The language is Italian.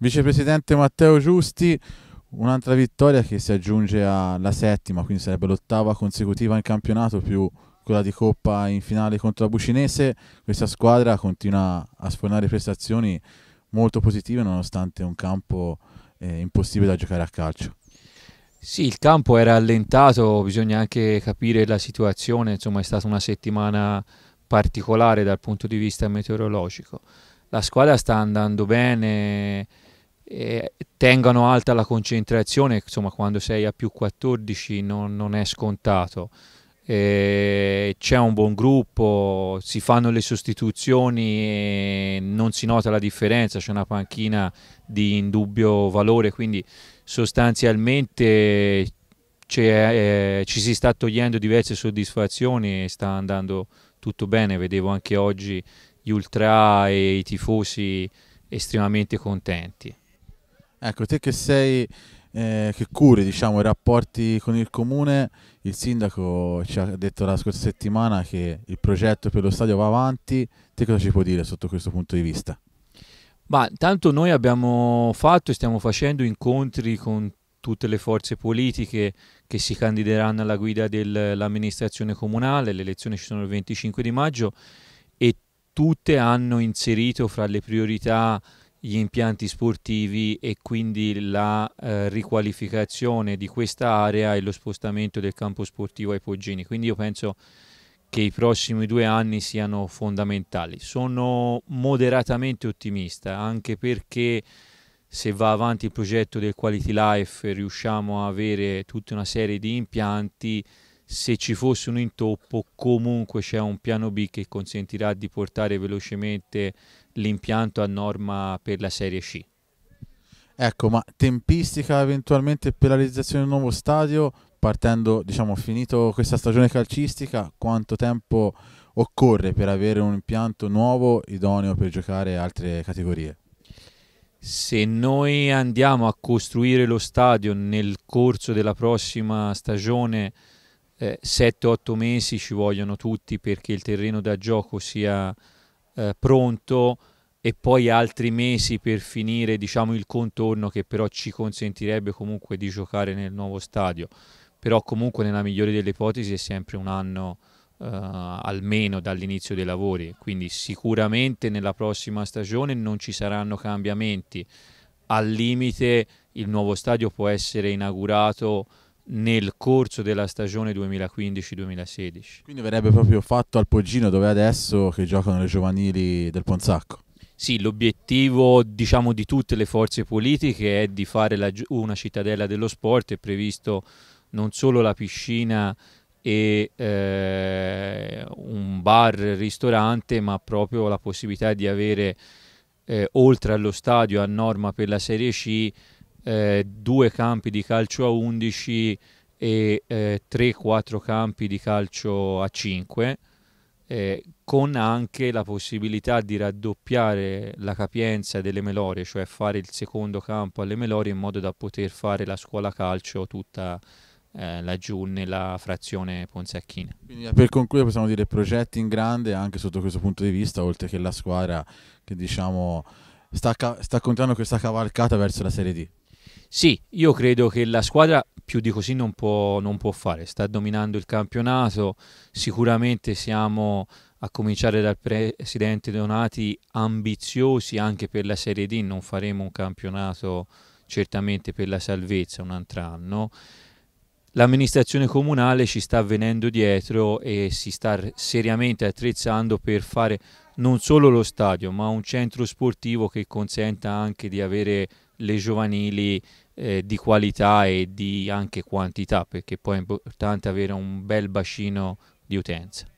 Vicepresidente Matteo Giusti, un'altra vittoria che si aggiunge alla settima, quindi sarebbe l'ottava consecutiva in campionato più quella di Coppa in finale contro la Bucinese. Questa squadra continua a sfornare prestazioni molto positive nonostante un campo eh, impossibile da giocare a calcio. Sì, il campo era allentato, bisogna anche capire la situazione, insomma è stata una settimana particolare dal punto di vista meteorologico. La squadra sta andando bene, eh, tengano alta la concentrazione, insomma quando sei a più 14 non, non è scontato. Eh, c'è un buon gruppo, si fanno le sostituzioni, non si nota la differenza, c'è una panchina di indubbio valore, quindi sostanzialmente eh, ci si sta togliendo diverse soddisfazioni e sta andando tutto bene, vedevo anche oggi gli ultra e i tifosi estremamente contenti. Ecco, te che sei, eh, che curi diciamo, i rapporti con il comune, il sindaco ci ha detto la scorsa settimana che il progetto per lo stadio va avanti, te cosa ci puoi dire sotto questo punto di vista? Ma intanto noi abbiamo fatto e stiamo facendo incontri con tutte le forze politiche che si candideranno alla guida dell'amministrazione comunale, le elezioni ci sono il 25 di maggio e tutte hanno inserito fra le priorità gli impianti sportivi e quindi la eh, riqualificazione di questa area e lo spostamento del campo sportivo ai Poggini. Quindi io penso che i prossimi due anni siano fondamentali. Sono moderatamente ottimista anche perché se va avanti il progetto del Quality Life riusciamo a avere tutta una serie di impianti se ci fosse un intoppo comunque c'è un piano B che consentirà di portare velocemente l'impianto a norma per la Serie C. Ecco, ma tempistica eventualmente per la realizzazione del nuovo stadio, partendo, diciamo, finito questa stagione calcistica, quanto tempo occorre per avere un impianto nuovo idoneo per giocare altre categorie? Se noi andiamo a costruire lo stadio nel corso della prossima stagione, eh, 7-8 mesi ci vogliono tutti perché il terreno da gioco sia eh, pronto e poi altri mesi per finire diciamo, il contorno che però ci consentirebbe comunque di giocare nel nuovo stadio. Però comunque nella migliore delle ipotesi è sempre un anno eh, almeno dall'inizio dei lavori, quindi sicuramente nella prossima stagione non ci saranno cambiamenti. Al limite il nuovo stadio può essere inaugurato nel corso della stagione 2015-2016. Quindi verrebbe proprio fatto al Poggino dove adesso che giocano le giovanili del Ponzacco. Sì, l'obiettivo diciamo, di tutte le forze politiche è di fare la, una cittadella dello sport, è previsto non solo la piscina e eh, un bar, ristorante, ma proprio la possibilità di avere eh, oltre allo stadio a norma per la Serie C eh, due campi di calcio a 11 e 3-4 eh, campi di calcio a 5, eh, con anche la possibilità di raddoppiare la capienza delle melorie, cioè fare il secondo campo alle melorie in modo da poter fare la scuola calcio tutta eh, laggiù nella frazione Ponzacchina. Quindi eh, per concludere possiamo dire progetti in grande anche sotto questo punto di vista, oltre che la squadra che diciamo sta, sta continuando questa cavalcata verso la Serie D. Sì, io credo che la squadra più di così non può, non può fare, sta dominando il campionato, sicuramente siamo a cominciare dal presidente Donati ambiziosi anche per la Serie D, non faremo un campionato certamente per la salvezza un altro anno. L'amministrazione comunale ci sta venendo dietro e si sta seriamente attrezzando per fare non solo lo stadio, ma un centro sportivo che consenta anche di avere le giovanili eh, di qualità e di anche quantità, perché poi è importante avere un bel bacino di utenza.